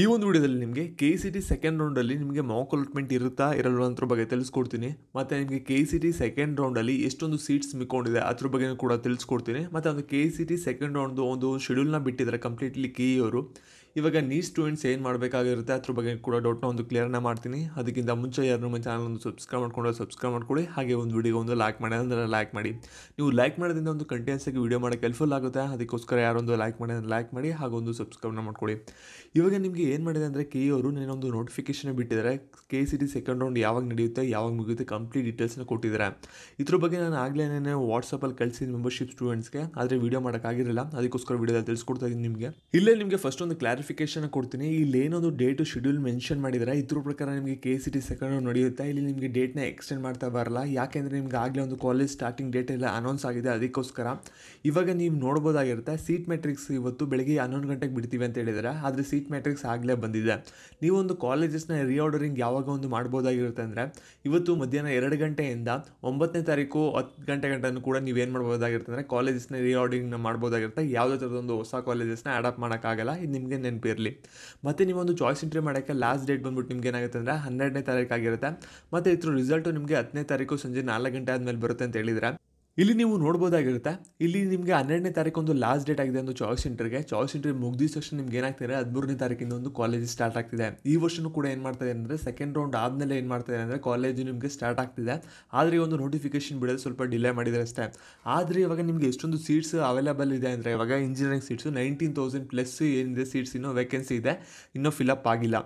ಈ ಒಂದು ವಿಡಿಯೋದಲ್ಲಿ ನಿಮಗೆ ಕೆ ಸಿ ಟಿ ಸೆಕೆಂಡ್ ರೌಂಡಲ್ಲಿ ನಿಮಗೆ ಮಾಕ್ ಅಲಾಟ್ಮೆಂಟ್ ಇರುತ್ತಾ ಇರಲ್ವ ಅಂತರ ಬಗ್ಗೆ ತಿಳಿಸ್ಕೊಡ್ತೀನಿ ಮತ್ತು ನಿಮಗೆ ಕೆ ಸಿ ಟಿ ಸೆಕೆಂಡ್ ರೌಂಡಲ್ಲಿ ಎಷ್ಟೊಂದು ಸೀಟ್ಸ್ ಮಿಕ್ಕೊಂಡಿದೆ ಅದ್ರ ಬಗ್ಗೆ ಕೂಡ ತಿಳಿಸ್ಕೊಡ್ತೀನಿ ಮತ್ತು ಒಂದು ಕೆ ಸಿ ಟಿ ಸೆಕೆಂಡ್ ರೌಂಡ್ದು ಒಂದು ಶೆಡ್ಯೂಲ್ನ ಬಿಟ್ಟಿದ್ದಾರೆ ಕಂಪ್ಲೀಟ್ಲಿ ಕೆ e ಅವರು ಇವಾಗ ನೀ ಸ್ಟೂಡೆಂಟ್ಸ್ ಏನು ಮಾಡಬೇಕಾಗಿರುತ್ತೆ ಅದ್ರ ಬಗ್ಗೆ ಕೂಡ ಡೌಟ್ನ ಒಂದು ಕ್ಲಿಯರ್ನ ಮಾಡ್ತೀನಿ ಅದಕ್ಕಿಂತ ಮುಂಚೆ ಯಾರು ನಮ್ಮ ಚಾನಲ್ ಒಂದು ಸಬ್ಸ್ಕ್ರೈಬ್ ಮಾಡ್ಕೊಂಡು ಸಬ್ಸ್ಕ್ರೈಬ್ ಮಾಡ್ಕೊಳ್ಳಿ ಹಾಗೆ ಒಂದು ವಿಡಿಯೋ ಒಂದು ಲೈಕ್ ಮಾಡಿ ಅಂದರೆ ಲೈಕ್ ಮಾಡಿ ನೀವು ಲೈಕ್ ಮಾಡೋದ್ರಿಂದ ಒಂದು ಕಂಟೆನ್ಸ್ ಆಗಿ ವೀಡಿಯೋ ಮಾಡೋಕ್ಕೆ ಹೆಲ್ಪ್ಫುಲ್ ಆಗುತ್ತೆ ಅದಕ್ಕೋಸ್ಕರ ಯಾರೊಂದು ಲೈಕ್ ಮಾಡಿ ಲೈಕ್ ಮಾಡಿ ಹಾಗೂ ಒಂದು ಸಬ್ಸ್ಕ್ರೈಬ್ನ ಮಾಡ್ಕೊಳ್ಳಿ ಇವಾಗ ನಿಮಗೆ ಏನು ಮಾಡಿದೆ ಅಂದರೆ ಕೆ ಅವರು ಒಂದು ನೋಟಿಫಿಕೇಶನ್ ಬಿಟ್ಟಿದ್ದಾರೆ K C T second round ಯಾವಾಗ ನಡೆಯುತ್ತೆ ಯಾವಾಗ ಮುಗಿಯುತ್ತೆ ಕಂಪ್ಲೀಟ್ ಡೀಟೇಲ್ಸ್ನ ಕೊಟ್ಟಿದ್ದಾರೆ ಇದ್ರ ಬಗ್ಗೆ ನಾನು ಆಗಲೇ ವಾಟ್ಸಪ್ಪಲ್ಲಿ ಕಳಿಸಿ ಮೆಂಬರ್ಶಿಪ್ ಸ್ಟೂಡೆಂಟ್ಸ್ಗೆ ಆದರೆ ವೀಡಿಯೋ ಮಾಡೋಕ್ಕಾಗಿರಲಿಲ್ಲ ಅದಕ್ಕೋಸ್ಕರ ವೀಡಿಯೋದಲ್ಲಿ ತಿಳಿಸ್ಕೊಡ್ತಾ ಇದ್ದೀನಿ ನಿಮಗೆ ಇಲ್ಲೇ ನಿಮಗೆ ಫಸ್ಟ್ ಒಂದು ಕ್ಲಾರಿ ಫಿಕೇಶನ್ ಕೊಡ್ತೀನಿ ಇಲ್ಲಿ ಏನೊಂದು ಡೇಟು ಶೆಡ್ಯೂಲ್ ಮೆನ್ಷನ್ ಮಾಡಿದರೆ ಇದ್ರ ಪ್ರಕಾರ ನಿಮಗೆ ಕೆ ಸಿ ಟಿ ಸೆಕೆಂಡ್ ನಡೆಯುತ್ತೆ ಇಲ್ಲಿ ನಿಮಗೆ ಡೇಟ್ನ ಎಕ್ಸ್ಟೆಂಡ್ ಮಾಡ್ತಾ ಬರಲ್ಲ ಯಾಕೆಂದರೆ ನಿಮ್ಗೆ ಆಗಲೇ ಒಂದು ಕಾಲೇಜ್ ಸ್ಟಾರ್ಟಿಂಗ್ ಡೇಟ್ ಎಲ್ಲ ಅನೌನ್ಸ್ ಆಗಿದೆ ಅದಕ್ಕೋಸ್ಕರ ಇವಾಗ ನೀವು ನೋಡ್ಬೋದಾಗಿರುತ್ತೆ ಸೀಟ್ ಮೆಟ್ರಿಕ್ಸ್ ಇವತ್ತು ಬೆಳಗ್ಗೆ ಹನ್ನೊಂದು ಗಂಟೆಗೆ ಬಿಡ್ತೀವಿ ಅಂತ ಹೇಳಿದರೆ ಆದರೆ ಸೀಟ್ ಮೆಟ್ರಿಕ್ಸ್ ಆಗಲೇ ಬಂದಿದೆ ನೀವು ನೀವೊಂದು ಕಾಲೇಜಸ್ನ ರೀಆರ್ಡರಿಂಗ್ ಯಾವಾಗ ಒಂದು ಮಾಡ್ಬೋದಾಗಿರುತ್ತೆ ಅಂದರೆ ಇವತ್ತು ಮಧ್ಯಾಹ್ನ ಎರಡು ಗಂಟೆಯಿಂದ ಒಂಬತ್ತನೇ ತಾರೀಕು ಹತ್ತು ಗಂಟೆ ಗಂಟೆನೂ ಕೂಡ ನೀವು ಏನು ಮಾಡ್ಬೋದಾಗಿರುತ್ತೆ ಅಂದರೆ ಕಾಲೇಜಸ್ನ ರಿಆರ್ಡರಿಂಗ್ನ ಮಾಡ್ಬೋದಾಗಿರುತ್ತೆ ಯಾವುದೇ ಒಂದು ಹೊಸ ಕಾಲೇಜಸ್ನ ಅಡಾಪ್ಟ್ ಮಾಡೋಕ್ಕಾಗಲ್ಲ ಇದು ನಿಮಗೆ ನೆನಪಿರಲಿ ಮತ್ತು ನೀವೊಂದು ಚಾಯ್ಸ್ ಇಂಟ್ರಿ ಮಾಡೋಕ್ಕೆ ಲಾಸ್ಟ್ ಡೇಟ್ ಬಂದ್ಬಿಟ್ಟು ನಿಮ್ಗೆ ಏನಾಗುತ್ತೆ ಅಂದರೆ ಹನ್ನೆರಡನೇ ತಾರೀಕಾಗಿರುತ್ತೆ ಆಗಿರುತ್ತೆ ಮತ್ತು ಇದ್ರ ರಿಸಲ್ಟು ನಿಮಗೆ ಹತ್ತನೇ ತಾರೀಕು ಸಂಜೆ ನಾಲ್ಕು ಗಂಟೆ ಆದಮೇಲೆ ಬರುತ್ತೆ ಅಂತ ಹೇಳಿದರೆ ಇಲ್ಲಿ ನೀವು ನೋಡ್ಬೋದಾಗಿರುತ್ತೆ ಇಲ್ಲಿ ನಿಮಗೆ ಹನ್ನೆರಡನೇ ತಾರೀಕು ಒಂದು ಲಾಸ್ಟ್ ಡೇಟ್ ಆಗಿದೆ ಒಂದು ಚಾಯ್ಸ್ ಇಂಟರ್ಗೆ ಚಾಯ್ಸ್ ಇಂಟರ್ ಮುಗಿದ ತಕ್ಷಣ ನಿಮ್ಗೆ ಏನಾಗ್ತಿದೆ ಹದಿಮೂರನೇ ತಾರೀಕಿಂದ ಒಂದು ಕಾಲೇಜ್ ಸ್ಟಾರ್ಟ್ ಆಗ್ತಿದೆ ಈ ವರ್ಷನೂ ಕೂಡ ಏನು ಮಾಡ್ತಾರೆ ಅಂದರೆ ಸೆಕೆಂಡ್ ರೌಂಡ್ ಆದಮೇಲೆ ಏನು ಇದೆ ಅಂದರೆ ಕಾಲೇಜು ನಿಮಗೆ ಸ್ಟಾರ್ಟ್ ಆಗ್ತಿದೆ ಆದರೆ ಒಂದು ನೋಟಿಫಿಕೇಶನ್ ಬಿಡೋದು ಸ್ವಲ್ಪ ಡಿಲೇ ಮಾಡಿದ್ದಾರೆ ಅಷ್ಟೇ ಆದರೆ ಇವಾಗ ನಿಮಗೆ ಎಷ್ಟೊಂದು ಸೀಟ್ಸ್ ಅವೈಲೇಬಲ್ ಇದೆ ಅಂದರೆ ಇವಾಗ engineering seats nineteen thousand plus ಏನಿದೆ ಸೀಟ್ಸ್ ಇನ್ನೂ ವೇಕೆನ್ಸಿ ಇದೆ ಇನ್ನೂ ಫಿಲಪ್ ಆಗಿಲ್ಲ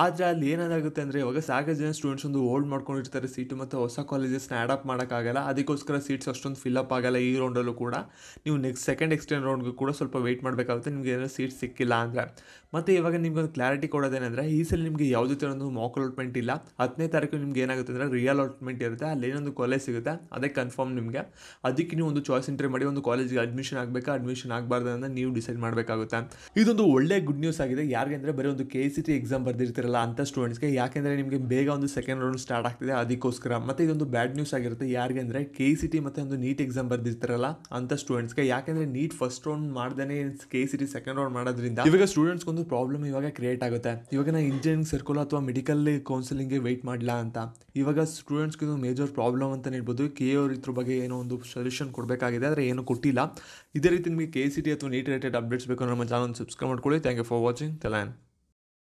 ಆದರೆ ಅಲ್ಲಿ ಏನಾಗುತ್ತೆ ಅಂದರೆ ಇವಾಗ ಸಾಕಷ್ಟು ಜನ ಸ್ಟೂಡೆಂಟ್ಸ್ ಒಂದು ಹೋಲ್ಡ್ ಮಾಡ್ಕೊಂಡಿರ್ತಾರೆ ಸೀಟು ಮತ್ತು ಹೊಸ ಕಾಲೇಜಸ್ನ ಆ್ಯಡ್ ಮಾಡೋಕ್ಕಾಗಲ್ಲ ಅದಕ್ಕೋಸ್ಕರ ಸೀಟ್ಸ್ ಅಷ್ಟು ಅಷ್ಟೊಂದು ಅಪ್ ಆಗಲ್ಲ ಈ ರೌಂಡಲ್ಲೂ ಕೂಡ ನೀವು ನೆಕ್ಸ್ಟ್ ಸೆಕೆಂಡ್ ಎಕ್ಸ್ಟೆಂಡ್ ರೌಂಡ್ಗೂ ಕೂಡ ಸ್ವಲ್ಪ ವೆಯ್ಟ್ ಮಾಡಬೇಕಾಗುತ್ತೆ ನಿಮಗೆ ಏನಾದರೂ ಸೀಟ್ ಸಿಕ್ಕಿಲ್ಲ ಅಂದರೆ ಮತ್ತು ಇವಾಗ ಒಂದು ಕ್ಲಾರಿಟಿ ಕೊಡೋದೇನೆಂದರೆ ಈ ಸಲ ನಿಮಗೆ ಯಾವುದೇ ಒಂದು ಮಾಕ್ ಇಲ್ಲ ಹತ್ತನೇ ತಾರೀಕು ನಿಮ್ಗೆ ಏನಾಗುತ್ತೆ ಅಂದರೆ ರಿಯಲ್ ಅಲಾಟ್ಮೆಂಟ್ ಇರುತ್ತೆ ಅಲ್ಲಿ ಏನೊಂದು ಕಾಲೇಜ್ ಸಿಗುತ್ತೆ ಅದೇ ಕನ್ಫರ್ಮ್ ನಿಮಗೆ ಅದಕ್ಕೆ ನೀವು ಒಂದು ಚಾಯ್ಸ್ ಎಂಟ್ರಿ ಮಾಡಿ ಒಂದು ಕಾಲೇಜಿಗೆ ಅಡ್ಮಿಷನ್ ಆಗಬೇಕಾ ಅಡ್ಮಿಷನ್ ಆಗಬಾರ್ದು ಅಂತ ನೀವು ಡಿಸೈಡ್ ಮಾಡಬೇಕಾಗುತ್ತೆ ಇದೊಂದು ಒಳ್ಳೆ ಗುಡ್ ನ್ಯೂಸ್ ಆಗಿದೆ ಯಾರಿಗೆ ಅಂದರೆ ಬರೀ ಒಂದು ಕೆ ಸಿ ಟಿ ಎಕ್ಸಾಮ್ ಬರೆದಿರ್ತಿರಲ್ಲ ಅಂಥ ಸ್ಟೂಡೆಂಟ್ಸ್ಗೆ ಯಾಕೆಂದರೆ ನಿಮಗೆ ಬೇಗ ಒಂದು ಸೆಕೆಂಡ್ ರೌಂಡ್ ಸ್ಟಾರ್ಟ್ ಆಗ್ತಿದೆ ಅದಕ್ಕೋಸ್ಕರ ಮತ್ತು ಇದೊಂದು ಬ್ಯಾಡ್ ನ್ಯೂಸ್ ಆಗಿರುತ್ತೆ ಯಾರಿಗೆ ಅಂದರೆ ಕೆ ಸಿ ಟಿ ಮತ್ತು ಒಂದು ನೀಟ್ ಎಕ್ಸಾಮ್ ಬರ್ದಿರ್ತಾರಲ್ಲ ಅಂತ ಸ್ಟೂಡೆಂಟ್ಸ್ಗೆ ಯಾಕಂದ್ರೆ ನೀಟ್ ಫಸ್ಟ್ ರೌಂಡ್ ಮಾಡ್ದೇ ಕೆ ಟಿ ಸೆಕೆಂಡ್ ರೌಂಡ್ ಮಾಡೋದ್ರಿಂದ ಇವಾಗ ಸ್ಟೂಡೆಂಟ್ಸ್ಗೊಂದು ಪ್ರಾಬ್ಲಮ್ ಇವಾಗ ಕ್ರಿಯೇಟ್ ಆಗುತ್ತೆ ಇವಾಗ ನಾ ಇಂಜಿನಿಯರಿಂಗ್ ಸರ್ಕಲ್ ಅಥವಾ ಮೆಡಿಕಲ್ ಕೌನ್ಸಿಲಿಂಗ್ಗೆ ವೆಯ್ಟ್ ಮಾಡಿಲ್ಲ ಅಂತ ಇವಾಗ ಸ್ಟೂಡೆಂಟ್ಸ್ಗೆ ಇದು ಮೇಜರ್ ಪ್ರಾಬ್ಲಮ್ ಅಂತ ಹೇಳ್ಬೋದು ಕೆ ಅವ್ರ ಇದ್ರ ಬಗ್ಗೆ ಏನೋ ಒಂದು ಸೊಲ್ಯೂಷನ್ ಕೊಡಬೇಕಾಗಿದೆ ಆದರೆ ಏನು ಕೊಟ್ಟಿಲ್ಲ ಇದೇ ರೀತಿ ನಿಮಗೆ ಕೆ ಸಿ ಟಿ ಅಥವಾ ನೀಟ್ ರಿಲೇಟೆಡ್ ಅಪ್ಡೇಟ್ಸ್ ಬೇಕು ನಮ್ಮ ಚಾನಲ್ ಸಬ್ಸ್ಕ್ರೈಬ್ ಮಾಡ್ಕೊಳ್ಳಿ ಥ್ಯಾಂಕ್ ಯು ಫಾರ್ ವಾಚಿಂಗ್ ತಲಾನ್